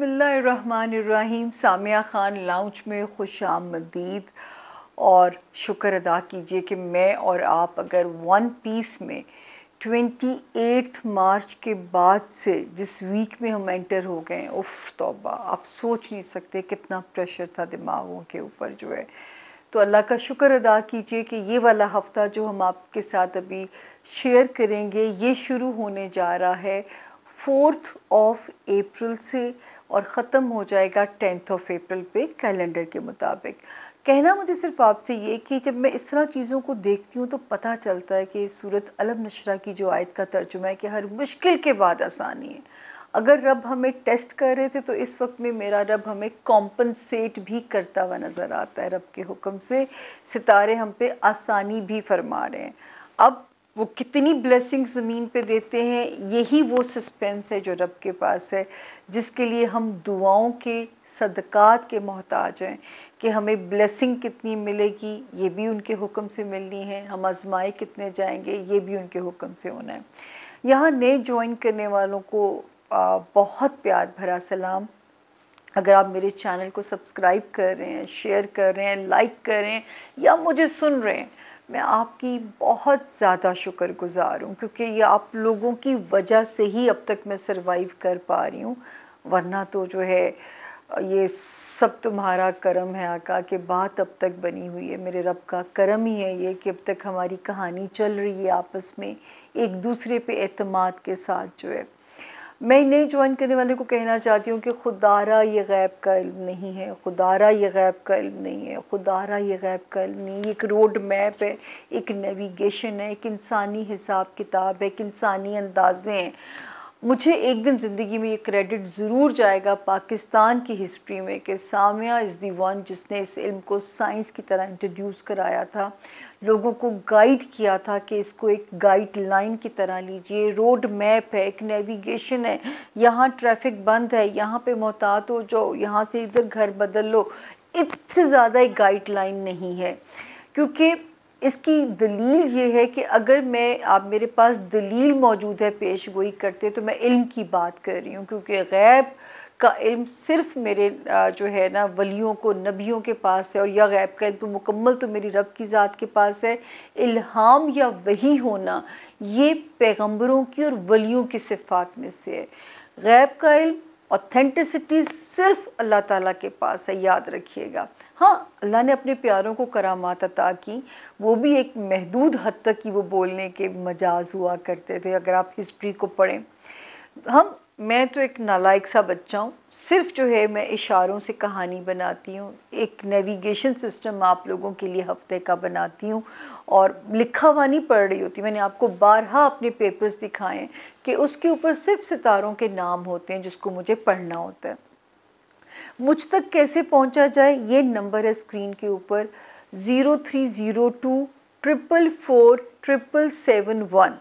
बसमीम सामिया ख़ान लाउच में खुश आमदीद और शुक्र अदा कीजिए कि मैं और आप अगर वन पीस में 28 मार्च के बाद से जिस वीक में हम एंटर हो गए उफ़ तोबा आप सोच नहीं सकते कितना प्रेशर था दिमागों के ऊपर जो है तो अल्लाह का शुक्र अदा कीजिए कि ये वाला हफ़्ता जो हम आपके साथ अभी शेयर करेंगे ये शुरू होने जा रहा है फोर्थ ऑफ अप्रैल से और ख़त्म हो जाएगा टेंथ ऑफ अप्रैल पे कैलेंडर के मुताबिक कहना मुझे सिर्फ आपसे ये कि जब मैं इस तरह चीज़ों को देखती हूँ तो पता चलता है कि सूरत अलम नशरा की जो आयत का तर्जुमा है कि हर मुश्किल के बाद आसानी है अगर रब हमें टेस्ट कर रहे थे तो इस वक्त में मेरा रब हमें कॉम्पनसेट भी करता हुआ नज़र आता है रब के हुक्म से सितारे हम पे आसानी भी फरमा रहे हैं अब वो कितनी ब्लेसिंग ज़मीन पे देते हैं यही वो सस्पेंस है जो रब के पास है जिसके लिए हम दुआओं के सदक़ात के मोहताज हैं कि हमें ब्लेसिंग कितनी मिलेगी ये भी उनके हुक्म से मिलनी है हम आजमाए कितने जाएंगे ये भी उनके हुक्म से होना है यहाँ नए ज्वाइन करने वालों को बहुत प्यार भरा सलाम अगर आप मेरे चैनल को सब्सक्राइब कर रहे हैं शेयर कर रहे हैं लाइक कर रहे हैं या मुझे सुन रहे हैं मैं आपकी बहुत ज़्यादा शुक्र गुज़ार हूँ क्योंकि ये आप लोगों की वजह से ही अब तक मैं सरवाइव कर पा रही हूँ वरना तो जो है ये सब तुम्हारा करम है आका के बात अब तक बनी हुई है मेरे रब का करम ही है ये कि अब तक हमारी कहानी चल रही है आपस में एक दूसरे पे अतमाद के साथ जो है मैं नए ज्वाइन करने वाले को कहना चाहती हूँ कि खुदारा ये गैब का इल्म नहीं है खुदारा ये गैब का इल्म नहीं है खुदारा ये गैब का इल्म नहीं है एक रोड मैप है एक नेविगेशन है एक इंसानी हिसाब किताब है एक इंसानी अंदाजे हैं मुझे एक दिन ज़िंदगी में ये क्रेडिट ज़रूर जाएगा पाकिस्तान की हिस्ट्री में कि सामिया इज़ दी वन जिसने इस इल्म को साइंस की तरह इंट्रोड्यूस कराया था लोगों को गाइड किया था कि इसको एक गाइडलाइन की तरह लीजिए रोड मैप है एक नेविगेशन है यहाँ ट्रैफिक बंद है यहाँ पे मोहतात हो जाओ यहाँ से इधर घर बदल लो इससे ज़्यादा एक गाइडलाइन नहीं है क्योंकि इसकी दलील ये है कि अगर मैं आप मेरे पास दलील मौजूद है पेश गोई करते तो मैं इल्म की बात कर रही हूँ क्योंकि गैब का इल्म सिर्फ मेरे जो है ना वलियों को नबियों के पास है और या गैब का इल्म तो मुकम्मल तो मेरी रब की ज़ात के पास है इल्हाम या वही होना ये पैगम्बरों की और वलियों की सिफात में से है गैब का इल्म ऑथेंटिसिटी सिर्फ अल्लाह ताला के पास है याद रखिएगा हाँ अल्लाह ने अपने प्यारों को करामात अता की वो भी एक महदूद हद तक ही वो बोलने के मजाज हुआ करते थे अगर आप हिस्ट्री को पढ़ें हम मैं तो एक नालायक सा बच्चा हूँ सिर्फ जो है मैं इशारों से कहानी बनाती हूँ एक नेविगेशन सिस्टम आप लोगों के लिए हफ्ते का बनाती हूँ और लिखा हुआ नहीं पढ़ रही होती मैंने आपको बारह अपने पेपर्स दिखाए कि उसके ऊपर सिर्फ सितारों के नाम होते हैं जिसको मुझे पढ़ना होता है मुझ तक कैसे पहुँचा जाए ये नंबर है स्क्रीन के ऊपर zero three zero two triple four triple seven one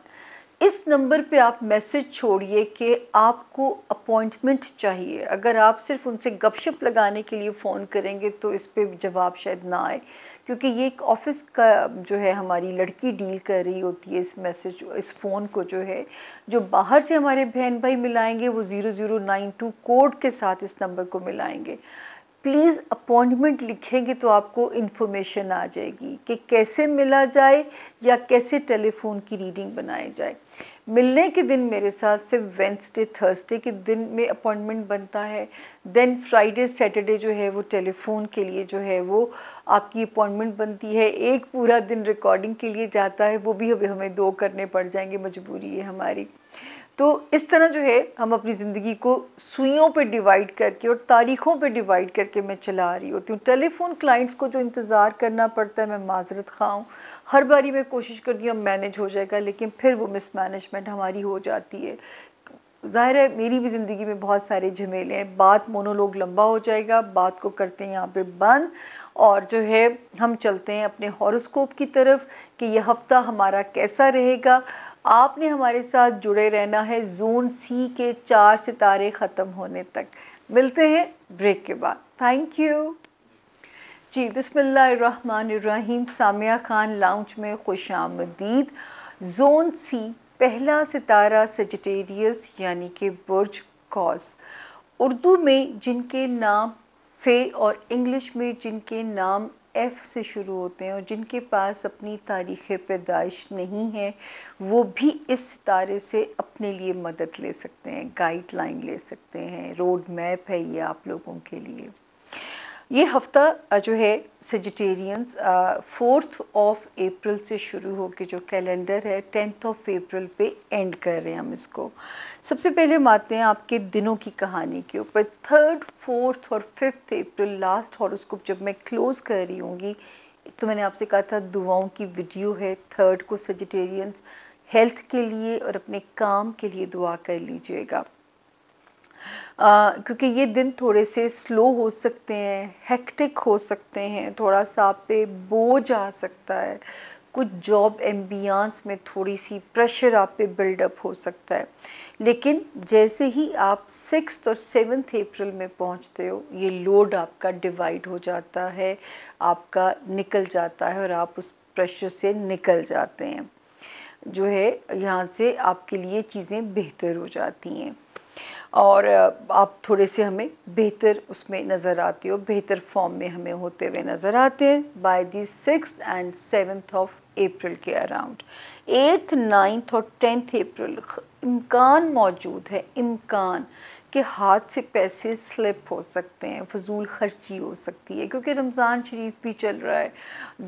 इस नंबर पे आप मैसेज छोड़िए कि आपको अपॉइंटमेंट चाहिए अगर आप सिर्फ उनसे गपशप लगाने के लिए फ़ोन करेंगे तो इस पर जवाब शायद ना आए क्योंकि ये एक ऑफिस का जो है हमारी लड़की डील कर रही होती है इस मैसेज इस फ़ोन को जो है जो बाहर से हमारे बहन भाई मिलाएंगे वो zero zero nine two code के साथ इस नंबर को मिलाएंगे प्लीज़ अपॉइंटमेंट लिखेंगे तो आपको इन्फॉर्मेशन आ जाएगी कि कैसे मिला जाए या कैसे टेलीफोन की रीडिंग बनाई जाए मिलने के दिन मेरे साथ सिर्फ वेंसडे थर्सडे के दिन में अपॉइंटमेंट बनता है देन फ्राइडे सैटरडे जो है वो टेलीफोन के लिए जो है वो आपकी अपॉइंटमेंट बनती है एक पूरा दिन रिकॉर्डिंग के लिए जाता है वो भी अभी हमें दो करने पड़ जाएंगे मजबूरी है हमारी तो इस तरह जो है हम अपनी ज़िंदगी को सुइयों पे डिवाइड करके और तारीखों पे डिवाइड करके मैं चला रही होती हूँ टेलीफोन क्लाइंट्स को जो इंतज़ार करना पड़ता है मैं माजरत खाऊँ हर बारी मैं कोशिश करती हूँ मैनेज हो जाएगा लेकिन फिर वो मिसमैनेजमेंट हमारी हो जाती है ज़ाहिर है मेरी भी ज़िंदगी में बहुत सारे झमेले हैं बात मोनोलोग लंबा हो जाएगा बात को करते हैं यहाँ पे बंद और जो है हम चलते हैं अपने हॉरोस्कोप की तरफ कि यह हफ्ता हमारा कैसा रहेगा आपने हमारे साथ जुड़े रहना है जोन सी के चार सितारे ख़त्म होने तक मिलते हैं ब्रेक के बाद थैंक यू जी बिसमीम सामिया ख़ान लाउंज में खुश आमदीद जोन सी पहला सितारा सजटेरियस यानी कि बुर्ज कॉस उर्दू में जिनके नाम फ़े और इंग्लिश में जिनके नाम एफ़ से शुरू होते हैं और जिनके पास अपनी तारीख़ पैदाइश नहीं है वो भी इस सितारे से अपने लिए मदद ले सकते हैं गाइडलाइन ले सकते हैं रोड मैप है ये आप लोगों के लिए ये हफ्ता जो है सजिटेरियंस फोर्थ ऑफ अप्रैल से शुरू होकर जो कैलेंडर है टेंथ ऑफ अप्रैल पे एंड कर रहे हैं हम इसको सबसे पहले हम आते हैं आपके दिनों की कहानी के ऊपर थर्ड फोर्थ और फिफ्थ अप्रैल लास्ट हॉरोस्कोप जब मैं क्लोज़ कर रही होंगी तो मैंने आपसे कहा था दुआओं की वीडियो है थर्ड को सजिटेरियंस हेल्थ के लिए और अपने काम के लिए दुआ कर लीजिएगा क्योंकि ये दिन थोड़े से स्लो हो सकते हैं हेक्टिक हो सकते हैं थोड़ा सा आप पे बोझ आ सकता है कुछ जॉब एम्बियांस में थोड़ी सी प्रेशर आप पे बिल्डअप हो सकता है लेकिन जैसे ही आप सिक्स और सेवन्थ अप्रैल में पहुंचते हो ये लोड आपका डिवाइड हो जाता है आपका निकल जाता है और आप उस प्रेशर से निकल जाते हैं जो है यहाँ से आपके लिए चीज़ें बेहतर हो जाती हैं और आप थोड़े से हमें बेहतर उसमें नज़र आते हो बेहतर फॉर्म में हमें होते हुए नज़र आते हैं by the six and seventh of April के अराउंड एट्थ नाइन्थ और टेंथ अप्रैल इम्कान मौजूद है इम्कान के हाथ से पैसे स्लिप हो सकते हैं फजूल खर्ची हो सकती है क्योंकि रमज़ान शरीफ भी चल रहा है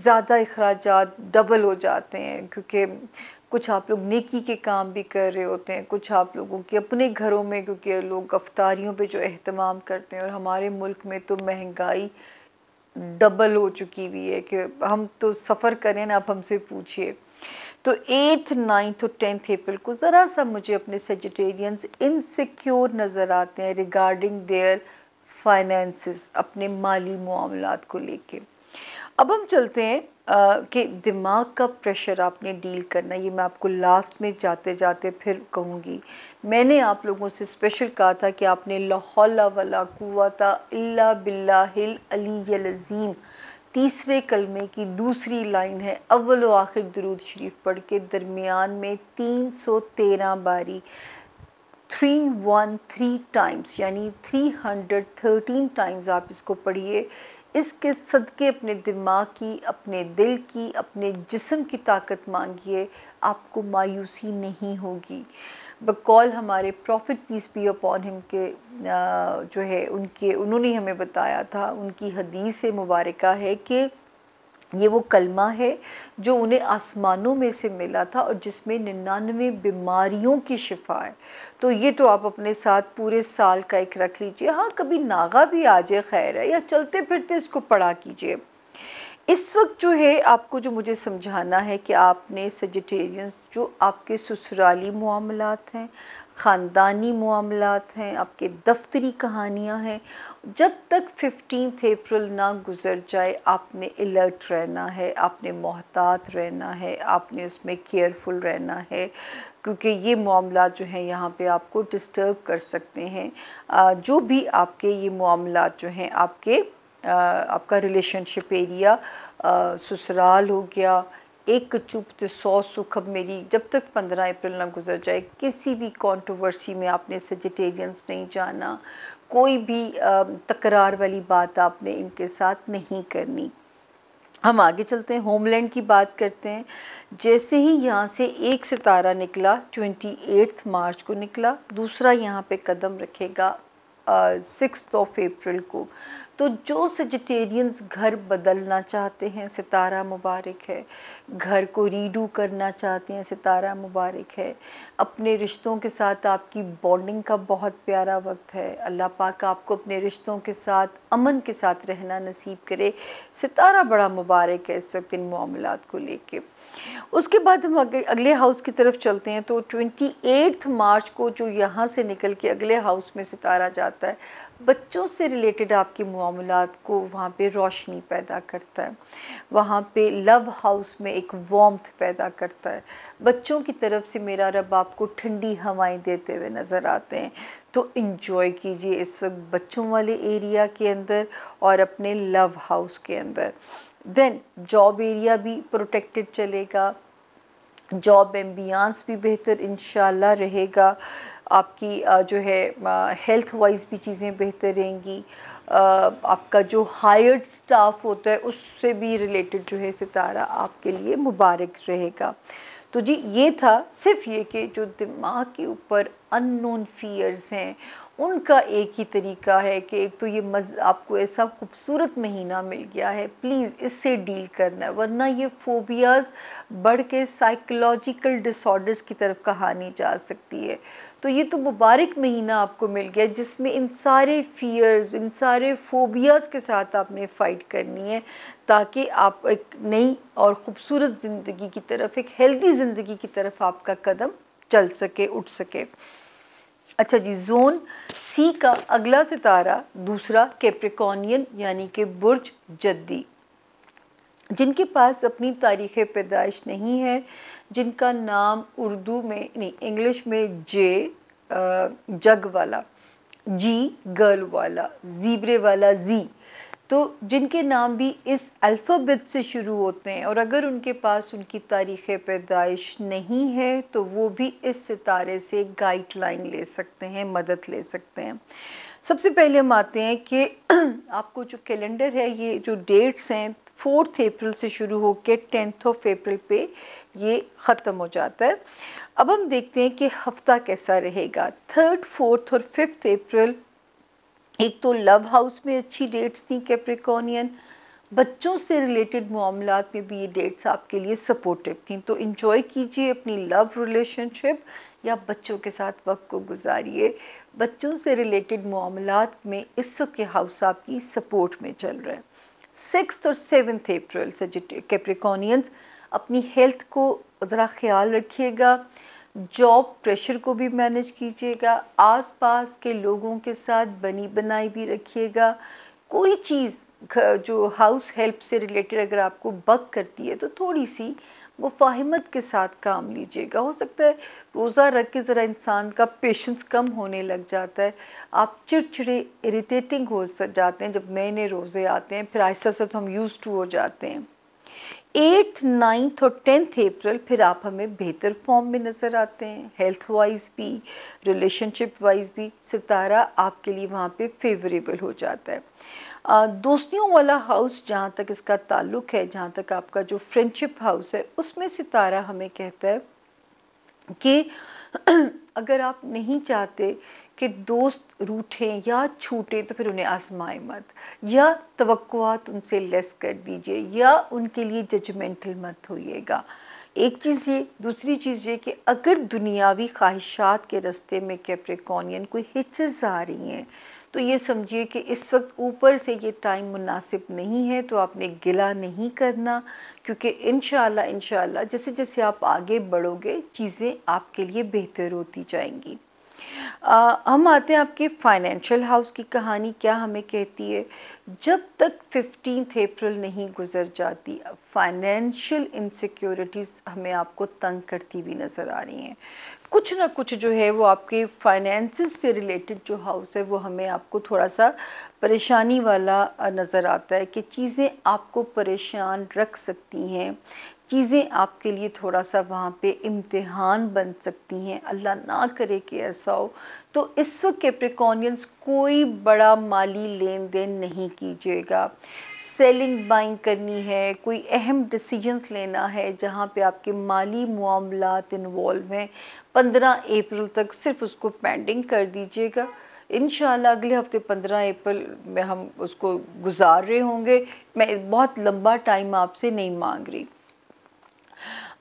ज़्यादा अखराज डबल हो जाते हैं क्योंकि कुछ आप लोग नेकी के काम भी कर रहे होते हैं कुछ आप लोगों के अपने घरों में क्योंकि लोग अफ्तारियों पे जो अहतमाम करते हैं और हमारे मुल्क में तो महंगाई डबल हो चुकी हुई है कि हम तो सफ़र करें ना आप हमसे पूछिए तो एट्थ नाइन्थ और टेंथ अप्रैल को ज़रा सा मुझे अपने सेजिटेरियंस इनसिक्योर नज़र आते हैं रिगार्डिंग देयर फाइनेंसिस अपने माली मामला को लेके अब हम चलते हैं कि दिमाग का प्रेशर आपने डील करना ये मैं आपको लास्ट में जाते जाते फिर कहूँगी मैंने आप लोगों से स्पेशल कहा था कि आपने लाहौला वाला कुवाता अल्ला बिल्ला हिल अली लजीम तीसरे कलमे की दूसरी लाइन है अव्वल आखिर दरूद शरीफ पढ़ के दरमियान में तीन सौ तेरह बारी थ्री वन थ्री टाइम्स यानी थ्री हंड्रेड थर्टीन टाइम्स आप इसको पढ़िए इसके सदके अपने दिमाग की अपने दिल की अपने जिसम की ताकत मांगिए आपको मायूसी नहीं होगी बकौल हमारे प्रॉफिट पीस ओ अपॉन हिम के जो है उनके उन्होंने हमें बताया था उनकी हदीस से मुबारक है कि ये वो कलमा है जो उन्हें आसमानों में से मिला था और जिसमें निन्यानवे बीमारियों की शिफा है तो ये तो आप अपने साथ पूरे साल का एक रख लीजिए हाँ कभी नागा भी आ जाए खैर है या चलते फिरते इसको पढ़ा कीजिए इस वक्त जो है आपको जो मुझे समझाना है कि आपने सजिटेरियन जो आपके ससुराली मामलात हैं ख़ानदानी मामलात हैं आपके दफ्तरी कहानियाँ हैं जब तक फिफ्टीन अप्रैल ना गुजर जाए आपने अलर्ट रहना है आपने मोहतात रहना है आपने उसमें केयरफुल रहना है क्योंकि ये मामला जो हैं यहाँ पे आपको डिस्टर्ब कर सकते हैं जो भी आपके ये मामला जो हैं आपके आपका रिलेशनशिप एरिया ससुराल हो गया एक चुप्त सौ सुख अब मेरी जब तक पंद्रह अप्रैल ना गुजर जाए किसी भी कंट्रोवर्सी में आपने सजिटेरियंस नहीं जाना कोई भी तकरार वाली बात आपने इनके साथ नहीं करनी हम आगे चलते हैं होमलैंड की बात करते हैं जैसे ही यहाँ से एक सितारा निकला ट्वेंटी एट्थ मार्च को निकला दूसरा यहाँ पे कदम रखेगा सिक्स ऑफ अप्रैल को तो जो सजिटेरियंस घर बदलना चाहते हैं सितारा मुबारक है घर को रीडू करना चाहते हैं सितारा मुबारक है अपने रिश्तों के साथ आपकी बॉन्डिंग का बहुत प्यारा वक्त है अल्लाह पाक आपको अपने रिश्तों के साथ अमन के साथ रहना नसीब करे सितारा बड़ा मुबारक है इस वक्त इन मामला को लेके उसके बाद हम अगले हाउस की तरफ चलते हैं तो ट्वेंटी मार्च को जो यहाँ से निकल के अगले हाउस में सितारा जाता है बच्चों से रिलेटेड आपके मामला को वहाँ पे रोशनी पैदा करता है वहाँ पे लव हाउस में एक वॉम्थ पैदा करता है बच्चों की तरफ से मेरा रब आपको ठंडी हवाएं देते हुए नज़र आते हैं तो इन्जॉय कीजिए इस वक्त बच्चों वाले एरिया के अंदर और अपने लव हाउस के अंदर देन जॉब एरिया भी प्रोटेक्टेड चलेगा जॉब एम्बियांस भी बेहतर इन रहेगा आपकी जो है हेल्थ वाइज भी चीज़ें बेहतर रहेंगी आपका जो हायर्ड स्टाफ होता है उससे भी रिलेटेड जो है सितारा आपके लिए मुबारक रहेगा तो जी ये था सिर्फ ये कि जो दिमाग के ऊपर अननोन फियर्स हैं उनका एक ही तरीका है कि एक तो ये मज़ आपको ऐसा खूबसूरत महीना मिल गया है प्लीज़ इससे डील करना है वरना ये फोबियाज़ बढ़ के साइकोलॉजिकल डिसऑर्डर्स की तरफ कहानी जा सकती है तो ये तो मुबारक महीना आपको मिल गया जिसमें इन सारे फियर्स इन सारे फोबियाज़ के साथ आपने फ़ाइट करनी है ताकि आप एक नई और ख़ूबसूरत ज़िंदगी की तरफ एक हेल्दी ज़िंदगी की तरफ आपका कदम चल सके उठ सके अच्छा जी जोन सी का अगला सितारा दूसरा कैप्रिकॉनियन यानी कि बुर्ज जद्दी जिनके पास अपनी तारीख पैदाइश नहीं है जिनका नाम उर्दू में नहीं इंग्लिश में जे जग वाला जी गर्ल वाला जीबरे वाला जी तो जिनके नाम भी इस अल्फ़ाबेट से शुरू होते हैं और अगर उनके पास उनकी तारीख़ पैदाइश नहीं है तो वो भी इस सितारे से गाइडलाइन ले सकते हैं मदद ले सकते हैं सबसे पहले हम आते हैं कि आपको जो कैलेंडर है ये जो डेट्स हैं फोर्थ अप्रैल से शुरू होकर टेंथ ऑफ अप्रैल पे ये ख़त्म हो जाता है अब हम देखते हैं कि हफ्ता कैसा रहेगा थर्ड फोर्थ और फिफ्थ अप्रैल एक तो लव हाउस में अच्छी डेट्स थी कैप्रिकॉनियन बच्चों से रिलेटेड मामला में भी ये डेट्स आपके लिए सपोर्टिव थी तो इन्जॉय कीजिए अपनी लव रिलेशनशिप या बच्चों के साथ वक्त को गुजारिए बच्चों से रिलेटेड मामला में इस वक्त के हाउस आपकी सपोर्ट में चल रहे हैं सिक्स और सेवन्थ अप्रैल से कैप्रिकॉनियंस अपनी हेल्थ को ज़रा ख्याल रखिएगा जॉब प्रेशर को भी मैनेज कीजिएगा आसपास के लोगों के साथ बनी बनाई भी रखिएगा कोई चीज़ जो हाउस हेल्प से रिलेटेड अगर आपको बक करती है तो थोड़ी सी मुफाहमत के साथ काम लीजिएगा हो सकता है रोज़ा रख के ज़रा इंसान का पेशेंस कम होने लग जाता है आप चिड़चिड़े इरिटेटिंग हो जाते हैं जब नए नए रोज़े आते हैं फिर आहिस्ता आहिस्ता तो हम यूज़ टू हो जाते हैं एट्थ नाइन्थ और टेंथ अप्रैल फिर आप हमें बेहतर फॉर्म में नज़र आते हैं हेल्थ वाइज भी रिलेशनशिप वाइज भी सितारा आपके लिए वहाँ पे फेवरेबल हो जाता है आ, दोस्तियों वाला हाउस जहाँ तक इसका ताल्लुक है जहाँ तक आपका जो फ्रेंडशिप हाउस है उसमें सितारा हमें कहता है कि अगर आप नहीं चाहते कि दोस्त रूठें या छूटें तो फिर उन्हें आजमाएं मत या तो उनसे लेस कर दीजिए या उनके लिए जजमेंटल मत होइएगा एक चीज़ ये दूसरी चीज़ ये कि अगर दुनियावी ख्वाहिशात के रस्ते में कैप्रिकॉनियन कोई हिचस आ रही हैं तो ये समझिए कि इस वक्त ऊपर से ये टाइम मुनासिब नहीं है तो आपने गिला नहीं करना क्योंकि इन शाला जैसे जैसे आप आगे बढ़ोगे चीज़ें आपके लिए बेहतर होती जाएंगी आ, हम आते हैं आपके फाइनेंशियल हाउस की कहानी क्या हमें कहती है जब तक फिफ्टीन अप्रैल नहीं गुजर जाती फाइनेंशियल इनसिक्योरिटीज़ हमें आपको तंग करती हुई नज़र आ रही हैं कुछ ना कुछ जो है वो आपके फाइनेंसिस से रिलेटेड जो हाउस है वो हमें आपको थोड़ा सा परेशानी वाला नज़र आता है कि चीज़ें आपको परेशान रख सकती हैं चीज़ें आपके लिए थोड़ा सा वहाँ पे इम्तिहान बन सकती हैं अल्लाह ना करे कि ऐसा हो तो इस वक्त कैप्रिकॉनियंस कोई बड़ा माली लेन देन नहीं कीजिएगा सेलिंग बाइंग करनी है कोई अहम डिसीजंस लेना है जहाँ पे आपके माली मामला इन्वॉल्व हैं पंद्रह अप्रैल तक सिर्फ उसको पेंडिंग कर दीजिएगा इन अगले हफ्ते पंद्रह अप्रैल में हम उसको गुजार रहे होंगे मैं बहुत लंबा टाइम आपसे नहीं मांग रही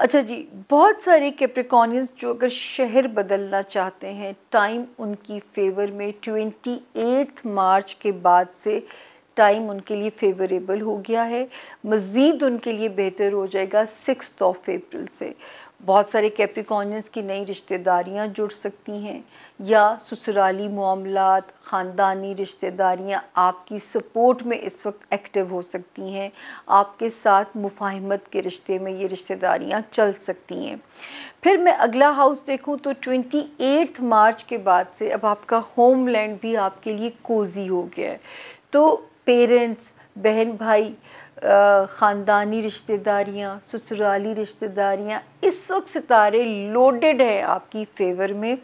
अच्छा जी बहुत सारे कैप्रिकॉनियंस जो अगर शहर बदलना चाहते हैं टाइम उनकी फेवर में ट्वेंटी एट्थ मार्च के बाद से टाइम उनके लिए फेवरेबल हो गया है मज़ीद उनके लिए बेहतर हो जाएगा सिक्स ऑफ अप्रैल से बहुत सारे कैप्रिकॉनियंस की नई रिश्तेदारियाँ जुड़ सकती हैं या ससुराली मामला ख़ानदानी रिश्तेदारियाँ आपकी सपोर्ट में इस वक्त एक्टिव हो सकती हैं आपके साथ मुफाहमत के रिश्ते में ये रिश्तेदारियाँ चल सकती हैं फिर मैं अगला हाउस देखूं तो 28 मार्च के बाद से अब आपका होमलैंड भी आपके लिए कोजी हो गया है तो पेरेंट्स बहन भाई ख़ानदानी रिश्तेदारियाँ ससुराली रिश्तेदारियाँ इस वक्त सितारे लोडेड है आपकी फेवर में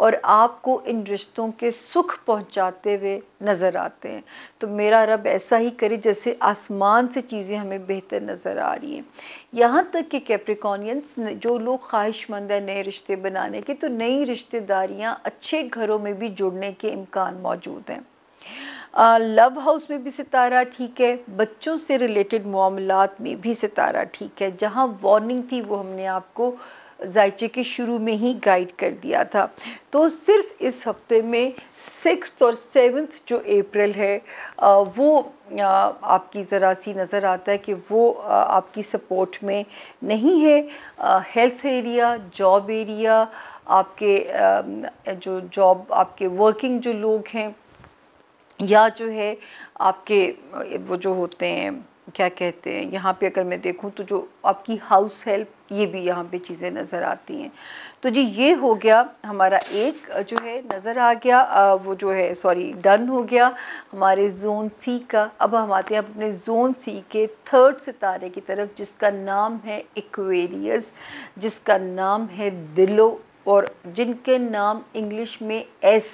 और आपको इन रिश्तों के सुख पहुंचाते हुए नज़र आते हैं तो मेरा रब ऐसा ही करे जैसे आसमान से चीज़ें हमें बेहतर नज़र आ रही हैं यहाँ तक कि कैप्रिकॉनियंस जो लोग ख्वाहिशमंद हैं नए रिश्ते बनाने के तो नई रिश्तेदारियाँ अच्छे घरों में भी जुड़ने के इम्कान मौजूद हैं लव हाउस में भी सितारा ठीक है बच्चों से रिलेटेड मामलात में भी सितारा ठीक है जहाँ वार्निंग थी वो हमने आपको जायचे के शुरू में ही गाइड कर दिया था तो सिर्फ इस हफ्ते में सिक्स और सेवन्थ जो अप्रैल है वो आपकी ज़रा सी नज़र आता है कि वो आपकी सपोर्ट में नहीं है हेल्थ एरिया जॉब एरिया आपके जो जॉब आपके वर्किंग जो लोग हैं या जो है आपके वो जो होते हैं क्या कहते हैं यहाँ पे अगर मैं देखूँ तो जो आपकी हाउस हेल्प ये भी यहाँ पे चीज़ें नज़र आती हैं तो जी ये हो गया हमारा एक जो है नज़र आ गया आ, वो जो है सॉरी डन हो गया हमारे जोन सी का अब हम आते हैं अपने जोन सी के थर्ड सितारे की तरफ जिसका नाम है एक्वेरियस जिसका नाम है दिलो और जिनके नाम इंग्लिश में एस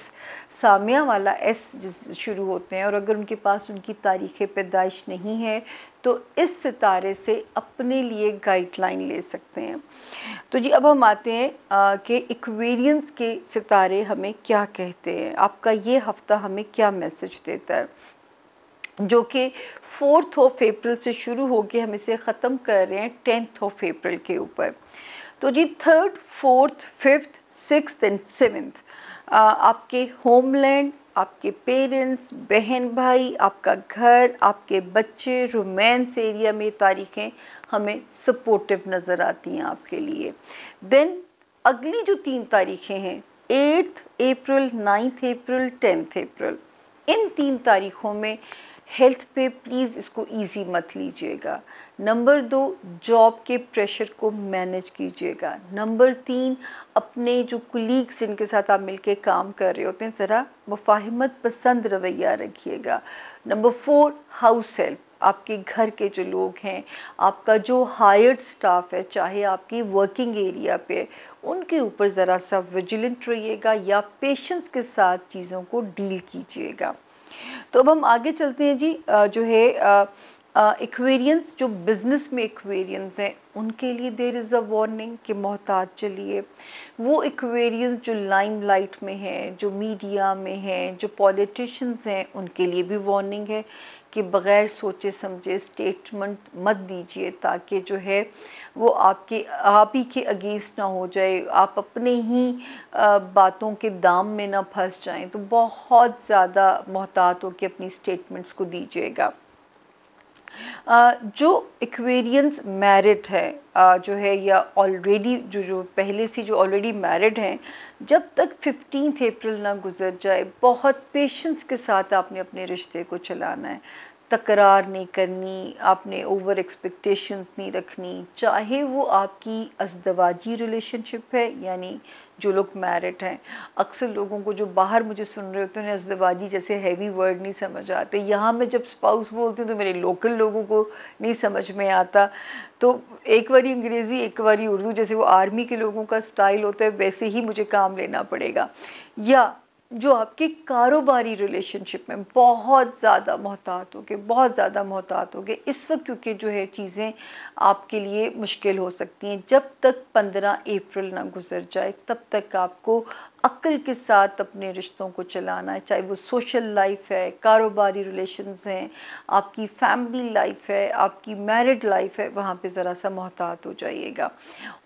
सामिया वाला एस जिस शुरू होते हैं और अगर उनके पास उनकी तारीख़ पैदाइश नहीं है तो इस सितारे से अपने लिए गाइडलाइन ले सकते हैं तो जी अब हम आते हैं कि इक्वेरियंस के सितारे हमें क्या कहते हैं आपका ये हफ्ता हमें क्या मैसेज देता है जो कि फोर्थ ऑफ अप्रैल से शुरू होकर हम इसे ख़त्म कर रहे हैं टेंथ ऑफ अप्रैल के ऊपर तो जी third fourth fifth six and seventh आपके होमलैंड आपके पेरेंट्स बहन भाई आपका घर आपके बच्चे रोमांस एरिया में तारीखें हमें सपोर्टिव नज़र आती हैं आपके लिए देन अगली जो तीन तारीखें हैं eighth April ninth April tenth April इन तीन तारीखों में हेल्थ पे प्लीज़ इसको इजी मत लीजिएगा नंबर दो जॉब के प्रेशर को मैनेज कीजिएगा नंबर तीन अपने जो कुलीग्स जिनके साथ आप मिलके काम कर रहे होते हैं ज़रा मुफाहमत पसंद रवैया रखिएगा नंबर फोर हाउस हेल्प आपके घर के जो लोग हैं आपका जो हायर्ड स्टाफ है चाहे आपकी वर्किंग एरिया पे उनके ऊपर ज़रा सा विजिलेंट रहिएगा या पेशेंस के साथ चीज़ों को डील कीजिएगा तो अब हम आगे चलते हैं जी जो है इक्वेरियंस जो बिज़नेस में इक्वेरियंस हैं उनके लिए देर इज़ अ वार्निंग कि मोहताज चलिए वो इक्वेरियंस जो लाइम लाइट में हैं जो मीडिया में हैं जो पॉलिटिशन्स हैं उनके लिए भी वार्निंग है कि बग़ैर सोचे समझे स्टेटमेंट मत दीजिए ताकि जो है वो आपके आप ही के अगेंस्ट ना हो जाए आप अपने ही बातों के दाम में ना फंस जाएं तो बहुत ज़्यादा मोहतात होकर अपनी स्टेटमेंट्स को दीजिएगा जो एक्वेरियंस मैरिड है जो है या ऑलरेडी जो जो पहले से जो ऑलरेडी मैरिड हैं जब तक फिफ्टीन अप्रैल ना गुजर जाए बहुत पेशेंस के साथ आपने अपने रिश्ते को चलाना है तकरार नहीं करनी आपने ओवर एक्सपेक्टेशंस नहीं रखनी चाहे वो आपकी अजदवाजी रिलेशनशिप है यानी जो लोग मैरिड हैं अक्सर लोगों को जो बाहर मुझे सुन रहे होते हैं अजदवाजी जैसे हैवी वर्ड नहीं समझ आते यहाँ मैं जब स्पाउस बोलती हूँ तो मेरे लोकल लोगों को नहीं समझ में आता तो एक बारी अंग्रेज़ी एक बारी उर्दू जैसे वो आर्मी के लोगों का स्टाइल होता है वैसे ही मुझे काम लेना पड़ेगा या जो आपके कारोबारी रिलेशनशिप में बहुत ज़्यादा मोहतात हो गए बहुत ज़्यादा मोहतात हो गए इस वक्त क्योंकि जो है चीज़ें आपके लिए मुश्किल हो सकती हैं जब तक पंद्रह अप्रैल ना गुजर जाए तब तक आपको अक्ल के साथ अपने रिश्तों को चलाना है चाहे वो सोशल लाइफ है कारोबारी रिलेशंस हैं आपकी फैमिली लाइफ है आपकी मैरिड लाइफ है वहाँ पे ज़रा सा मोहतात हो जाइएगा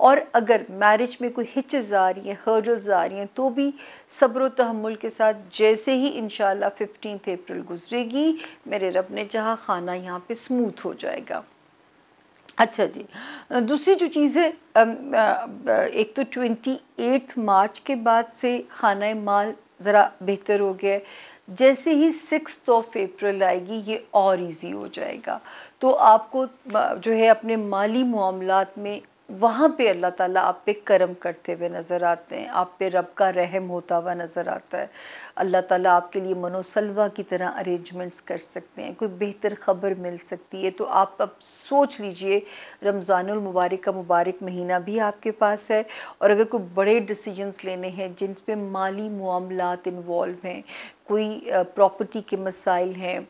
और अगर मैरिज में कोई हिचज आ रही हैं हर्डल्स आ रही हैं तो भी सब्र तहमुल के साथ जैसे ही इन शाला अप्रैल गुजरेगी मेरे रब ने जहाँ खाना यहाँ पर स्मूथ हो जाएगा अच्छा जी दूसरी जो चीज़ है एक तो ट्वेंटी एट मार्च के बाद से खाना माल ज़रा बेहतर हो गया है जैसे ही सिक्स ऑफ अप्रैल आएगी ये और इजी हो जाएगा तो आपको जो है अपने माली मामला में वहाँ पे अल्लाह ताला आप पे करम करते हुए नज़र आते हैं आप पे रब का रहम होता हुआ नज़र आता है अल्लाह ताला आपके लिए मनोसलवा की तरह अरेंजमेंट्स कर सकते हैं कोई बेहतर ख़बर मिल सकती है तो आप अब सोच लीजिए रमज़ानमबारक का मुबारक महीना भी आपके पास है और अगर कोई बड़े डिसीजंस लेने हैं जिन पे माली मामला इन्वॉल्व हैं कोई प्रॉपर्टी के मसाइल हैं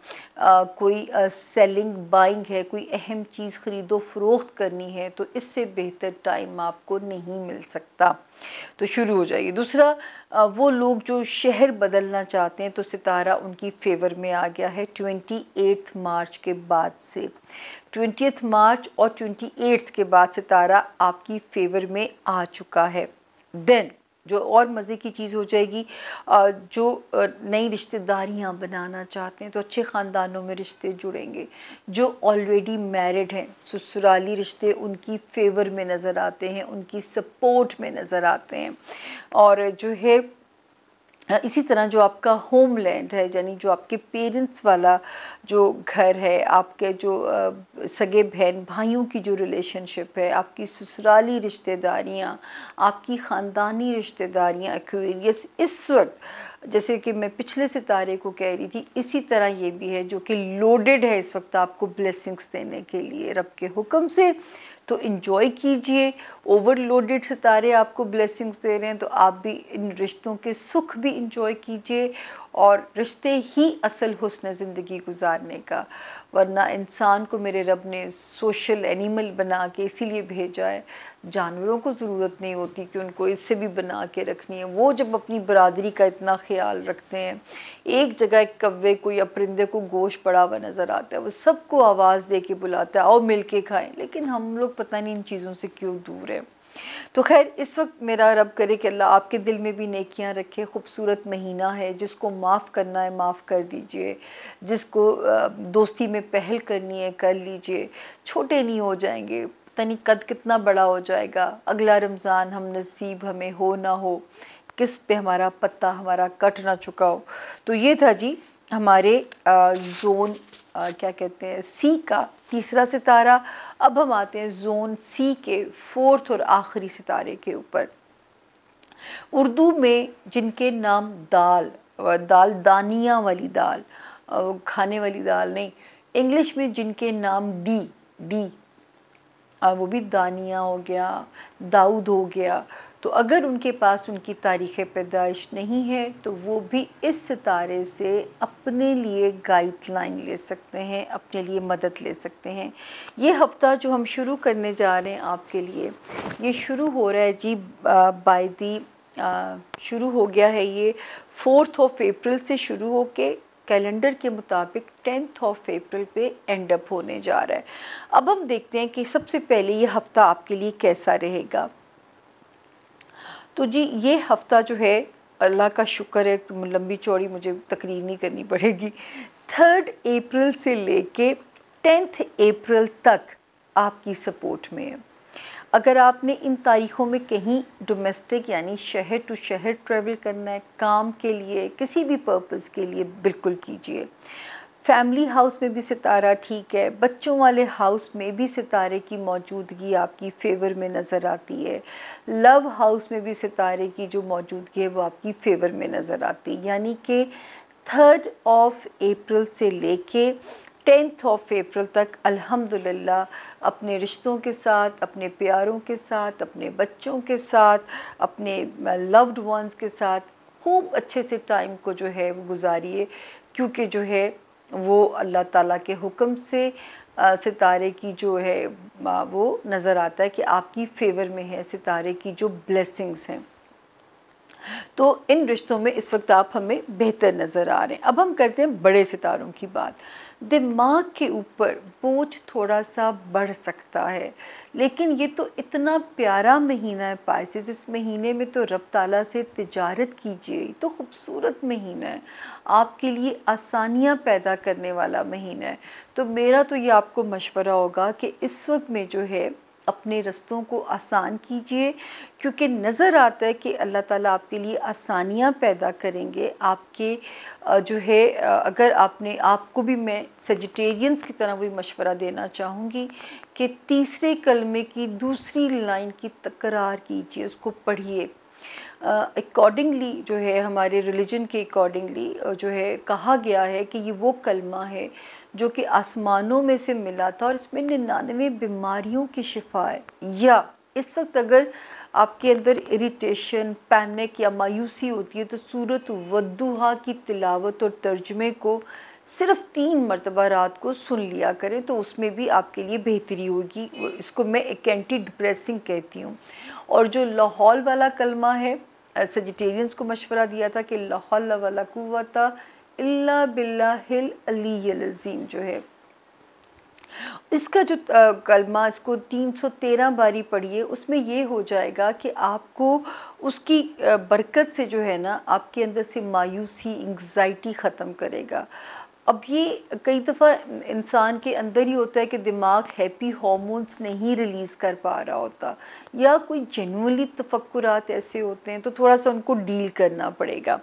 कोई सेलिंग बाइंग है कोई अहम चीज़ ख़रीदो फरोख्त करनी है तो इससे बेहतर टाइम आपको नहीं मिल सकता तो शुरू हो जाइए दूसरा वो लोग जो शहर बदलना चाहते हैं तो सितारा उनकी फेवर में आ गया है ट्वेंटी एट्थ मार्च के बाद से ट्वेंटी मार्च और ट्वेंटी के बाद सितारा आपकी फेवर में आ चुका है देन जो और मज़े की चीज़ हो जाएगी जो नई रिश्तेदारियाँ बनाना चाहते हैं तो अच्छे ख़ानदानों में रिश्ते जुड़ेंगे जो ऑलरेडी मैरिड हैं ससुराली रिश्ते उनकी फेवर में नज़र आते हैं उनकी सपोर्ट में नज़र आते हैं और जो है हाँ, इसी तरह जो आपका होमलैंड है यानी जो आपके पेरेंट्स वाला जो घर है आपके जो सगे बहन भाइयों की जो रिलेशनशिप है आपकी ससुराली रिश्तेदारियाँ आपकी ख़ानदानी रिश्तेदारियाँ एक्वेरियस इस वक्त जैसे कि मैं पिछले सितारे को कह रही थी इसी तरह ये भी है जो कि लोडेड है इस वक्त आपको ब्लेसिंग्स देने के लिए रब के हुक्म से तो इन्जॉय कीजिए ओवरलोडेड सितारे आपको ब्लेसिंग्स दे रहे हैं तो आप भी इन रिश्तों के सुख भी इन्जॉय कीजिए और रिश्ते ही असल हुसन ज़िंदगी गुजारने का वरना इंसान को मेरे रब ने सोशल एनिमल बना के इसीलिए भेजा है जानवरों को ज़रूरत नहीं होती कि उनको इससे भी बना के रखनी है वो जब अपनी बरदरी का इतना ख्याल रखते हैं एक जगह एक कव्वे को या परिंदे को गोश पड़ा हुआ नज़र आता है वो सबको आवाज़ दे के बुलाता है आओ मिल के खाएँ लेकिन हम लोग पता नहीं इन चीज़ों से क्यों दूर हैं तो खैर इस वक्त मेरा रब करे कि अल्लाह आपके दिल में भी नेकियां रखे खूबसूरत महीना है जिसको माफ़ करना है माफ़ कर दीजिए जिसको दोस्ती में पहल करनी है कर लीजिए छोटे नहीं हो जाएंगे पता नहीं कद कितना बड़ा हो जाएगा अगला रमज़ान हम नसीब हमें हो ना हो किस पे हमारा पत्ता हमारा कट ना चुका हो तो ये था जी हमारे जोन क्या कहते हैं सी का तीसरा सितारा अब हम आते हैं जोन सी के फोर्थ और आखिरी सितारे के ऊपर उर्दू में जिनके नाम दाल दाल दानिया वाली दाल खाने वाली दाल नहीं इंग्लिश में जिनके नाम डी डी वो भी दानिया हो गया दाऊद हो गया तो अगर उनके पास उनकी तारीख़ पैदाइश नहीं है तो वो भी इस सितारे से अपने लिए गाइडलाइन ले सकते हैं अपने लिए मदद ले सकते हैं ये हफ़्ता जो हम शुरू करने जा रहे हैं आपके लिए ये शुरू हो रहा है जी बायदी दी शुरू हो गया है ये फोर्थ ऑफ अप्रैल से शुरू हो के कैलेंडर के मुताबिक टेंथ ऑफ अप्रैल पे एंड अप होने जा रहा है अब हम देखते हैं कि सबसे पहले ये हफ़्ता आपके लिए कैसा रहेगा तो जी ये हफ्ता जो है अल्लाह का शुक्र है तुम तो लंबी चौड़ी मुझे तकरीर नहीं करनी पड़ेगी थर्ड अप्रैल से लेके टेंथ अप्रैल तक आपकी सपोर्ट में है अगर आपने इन तारीख़ों में कहीं डोमेस्टिक यानी शहर टू शहर ट्रेवल करना है काम के लिए किसी भी पर्पस के लिए बिल्कुल कीजिए फैमिली हाउस में भी सितारा ठीक है बच्चों वाले हाउस में भी सितारे की मौजूदगी आपकी फेवर में नज़र आती है लव हाउस में भी सितारे की जो मौजूदगी है वो आपकी फेवर में नज़र आती है यानी कि थर्ड ऑफ अप्रैल से लेके टेंथ ऑफ अप्रैल तक अल्हम्दुलिल्लाह अपने रिश्तों के साथ अपने प्यारों के साथ अपने बच्चों के साथ अपने लव्ड वंस के साथ खूब अच्छे से टाइम को जो है वो गुजारिए क्योंकि जो है वो अल्लाह ताला के हुक्म से आ, सितारे की जो है वो नज़र आता है कि आपकी फेवर में है सितारे की जो ब्लेसिंग्स हैं तो इन रिश्तों में इस वक्त आप हमें बेहतर नज़र आ रहे हैं अब हम करते हैं बड़े सितारों की बात दिमाग के ऊपर बोझ थोड़ा सा बढ़ सकता है लेकिन ये तो इतना प्यारा महीना है पाइसिस इस महीने में तो रब ताला से तजारत कीजिए तो खूबसूरत महीना है आपके लिए आसानियाँ पैदा करने वाला महीना है तो मेरा तो ये आपको मशवरा होगा कि इस वक्त में जो है अपने रस्तों को आसान कीजिए क्योंकि नज़र आता है कि अल्लाह ताला आपके लिए आसानियाँ पैदा करेंगे आपके जो है अगर आपने आपको भी मैं सजिटेरियंस की तरह भी मशवरा देना चाहूँगी कि तीसरे कलमे की दूसरी लाइन की तकरार कीजिए उसको पढ़िए अकॉर्डिंगली जो है हमारे रिलीजन के अकॉर्डिंगली जो है कहा गया है कि ये वो कलमा है जो कि आसमानों में से मिला था और इसमें निन्यानवे बीमारियों की शिफा है या इस वक्त अगर आपके अंदर इरिटेशन पैनिक या मायूसी होती है तो सूरत वदुहा की तिलावत और तर्जमे को सिर्फ तीन मरतबा रात को सुन लिया करें तो उसमें भी आपके लिए बेहतरी होगी इसको मैं एक एंटी डिप्रेसिंग कहती हूँ और जो लाहौल वाला कलमा है सजिटेरियंस को मशवरा दिया था कि लाहौल जो है इसका जो कलमा इसको 313 बारी पढ़िए उसमें ये हो जाएगा कि आपको उसकी बरकत से जो है ना आपके अंदर से मायूसी एंग्जाइटी ख़त्म करेगा अब ये कई दफ़ा इंसान के अंदर ही होता है कि दिमाग हैप्पी हॉर्मोन्स नहीं रिलीज़ कर पा रहा होता या कोई जेनुअली तफक्रात ऐसे होते हैं तो थोड़ा सा उनको डील करना पड़ेगा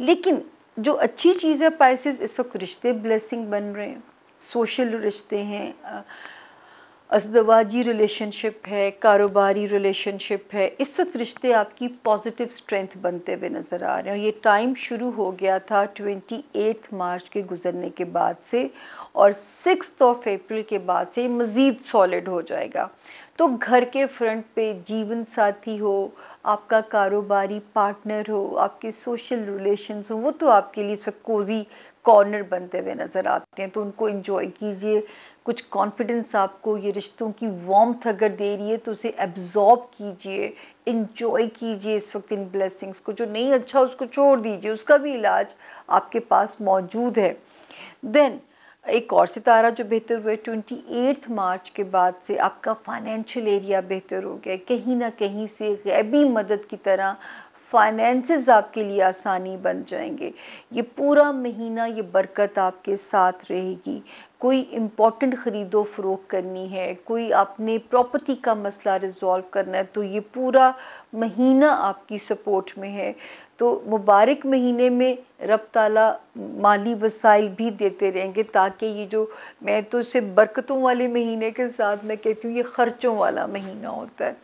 लेकिन जो अच्छी चीज़ है पाइसिस इस वक्त रिश्ते ब्लेसिंग बन रहे हैं सोशल रिश्ते हैं अजदवाजी रिलेशनशिप है कारोबारी रिलेशनशिप है इस वक्त रिश्ते आपकी पॉजिटिव स्ट्रेंथ बनते हुए नज़र आ रहे हैं और ये टाइम शुरू हो गया था ट्वेंटी एट मार्च के गुजरने के बाद से और सिक्स ऑफ अप्रैल के बाद से मज़ीद सॉलिड हो जाएगा तो घर के फ्रंट पे जीवन साथी हो आपका कारोबारी पार्टनर हो आपके सोशल रिलेशंस हो वो तो आपके लिए सब कोजी कॉर्नर बनते हुए नज़र आते हैं तो उनको इन्जॉय कीजिए कुछ कॉन्फिडेंस आपको ये रिश्तों की वॉम्थ अगर दे रही है तो उसे एब्जॉर्ब कीजिए इन्जॉय कीजिए इस वक्त इन ब्लेसिंग्स को जो नहीं अच्छा उसको छोड़ दीजिए उसका भी इलाज आपके पास मौजूद है देन एक और सितारा जो बेहतर हुआ है ट्वेंटी एट्थ मार्च के बाद से आपका फाइनेंशियल एरिया बेहतर हो गया कहीं ना कहीं से गैबी मदद की तरह फाइनेंसेस आपके लिए आसानी बन जाएंगे ये पूरा महीना ये बरकत आपके साथ रहेगी कोई इम्पॉर्टेंट ख़रीदो फरोख करनी है कोई आपने प्रॉपर्टी का मसला रिजॉल्व करना है तो ये पूरा महीना आपकी सपोर्ट में है तो मुबारक महीने में रब ताला माली वसाइल भी देते रहेंगे ताकि ये जो मैं तो सिर्फ बरकतों वाले महीने के साथ मैं कहती हूँ ये ख़र्चों वाला महीना होता है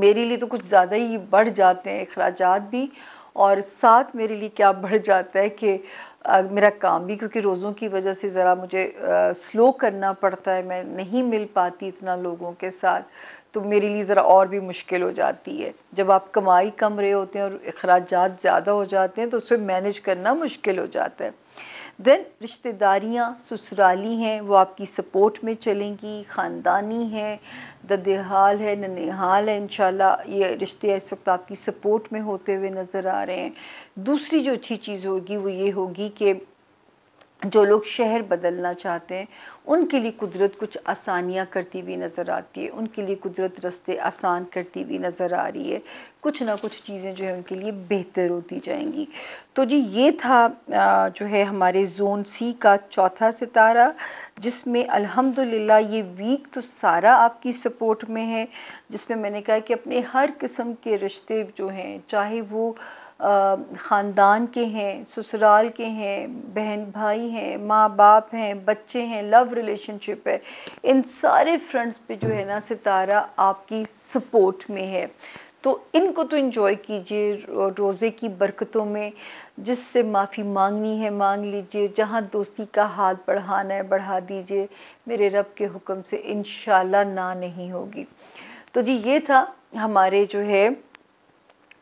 मेरे लिए तो कुछ ज़्यादा ही बढ़ जाते हैं अखराज भी और साथ मेरे लिए क्या बढ़ जाता है कि आ, मेरा काम भी क्योंकि रोज़ों की वजह से ज़रा मुझे आ, स्लो करना पड़ता है मैं नहीं मिल पाती इतना लोगों के साथ तो मेरे लिए ज़रा और भी मुश्किल हो जाती है जब आप कमाई कम रहे होते हैं और अखराज ज़्यादा हो जाते हैं तो उसमें मैनेज करना मुश्किल हो जाता है देन रिश्तेदारियाँ ससुराली हैं वो आपकी सपोर्ट में चलेंगी ख़ानदानी हैं ददहाल है ननिहाल है इन ये रिश्ते इस वक्त आपकी सपोर्ट में होते हुए नज़र आ रहे हैं दूसरी जो अच्छी चीज़ होगी वो ये होगी कि जो लोग शहर बदलना चाहते हैं उनके लिए कुदरत कुछ आसानियाँ करती हुई नज़र आती है उनके लिए कुदरत रस्ते आसान करती हुई नज़र आ रही है कुछ ना कुछ चीज़ें जो है उनके लिए बेहतर होती जाएंगी तो जी ये था जो है हमारे जोन सी का चौथा सितारा जिसमें अल्हम्दुलिल्लाह ये वीक तो सारा आपकी सपोर्ट में है जिसमें मैंने कहा कि अपने हर किस्म के रिश्ते जो हैं चाहे वो ख़ानदान के हैं ससुराल के हैं बहन भाई हैं माँ बाप हैं बच्चे हैं लव रिलेशनशिप है इन सारे फ्रंट्स पे जो है ना सितारा आपकी सपोर्ट में है तो इनको तो इन्जॉय कीजिए रोज़े की बरकतों में जिससे माफ़ी मांगनी है मांग लीजिए जहाँ दोस्ती का हाथ बढ़ाना है बढ़ा दीजिए मेरे रब के हुक्म से इन ना नहीं होगी तो जी ये था हमारे जो है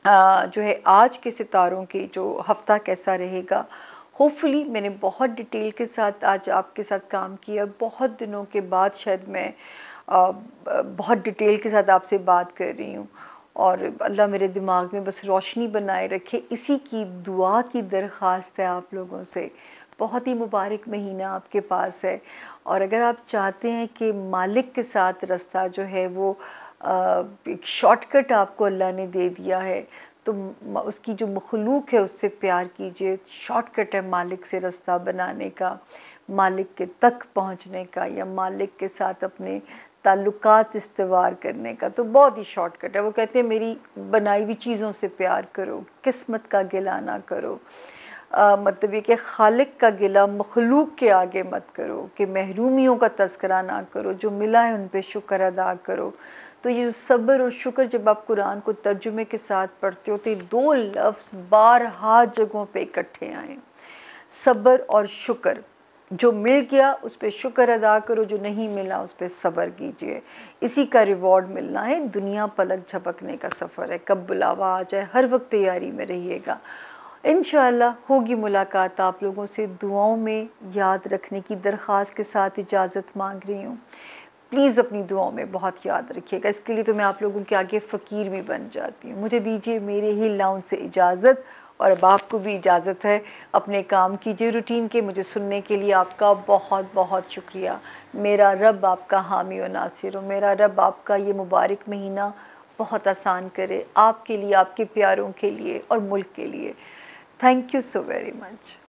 जो है आज के सितारों की जो हफ्ता कैसा रहेगा होपफुली मैंने बहुत डिटेल के साथ आज आपके साथ काम किया बहुत दिनों के बाद शायद मैं आ, बहुत डिटेल के साथ आपसे बात कर रही हूँ और अल्लाह मेरे दिमाग में बस रोशनी बनाए रखे इसी की दुआ की दरख्वास्त है आप लोगों से बहुत ही मुबारक महीना आपके पास है और अगर आप चाहते हैं कि मालिक के साथ रास्ता जो है वो एक शॉर्टकट आपको अल्लाह ने दे दिया है तो उसकी जो मखलूक है उससे प्यार कीजिए शॉर्टकट है मालिक से रास्ता बनाने का मालिक के तक पहुंचने का या मालिक के साथ अपने ताल्लुकात इस्तवार करने का तो बहुत ही शॉर्टकट है वो कहते हैं मेरी बनाई हुई चीज़ों से प्यार करो किस्मत का गिला ना करो आ, मतलब ये कि खालिक का गिला मखलूक के आगे मत करो कि महरूमियों का तस्करा ना करो जो मिला है उन पर शुक्र अदा करो तो ये जो सब्र और शुक्र जब आप कुरान को तर्जुमे के साथ पढ़ते हो तो दो लफ्ज़ बारहा जगहों पे इकट्ठे आए सब्र और शुक्र जो मिल गया उस पर शुक्र अदा करो जो नहीं मिला उस पर सब्र कीजिए इसी का रिवॉर्ड मिलना है दुनिया पलक झपकने का सफ़र है कब बुलावा आ जाए हर वक्त तैयारी में रहिएगा इन होगी मुलाकात आप लोगों से दुआओं में याद रखने की दरख्वास्त के साथ इजाज़त मांग रही हूँ प्लीज़ अपनी दुआओं में बहुत याद रखिएगा इसके लिए तो मैं आप लोगों के आगे फ़कीर भी बन जाती हूँ मुझे दीजिए मेरे ही लाउन से इजाज़त और अब आपको भी इजाज़त है अपने काम कीजिए रूटीन के मुझे सुनने के लिए आपका बहुत बहुत शुक्रिया मेरा रब आपका हामी और नासिर हो मेरा रब आपका ये मुबारक महीना बहुत आसान करे आपके लिए आपके प्यारों के लिए और मुल्क के लिए thank you so very much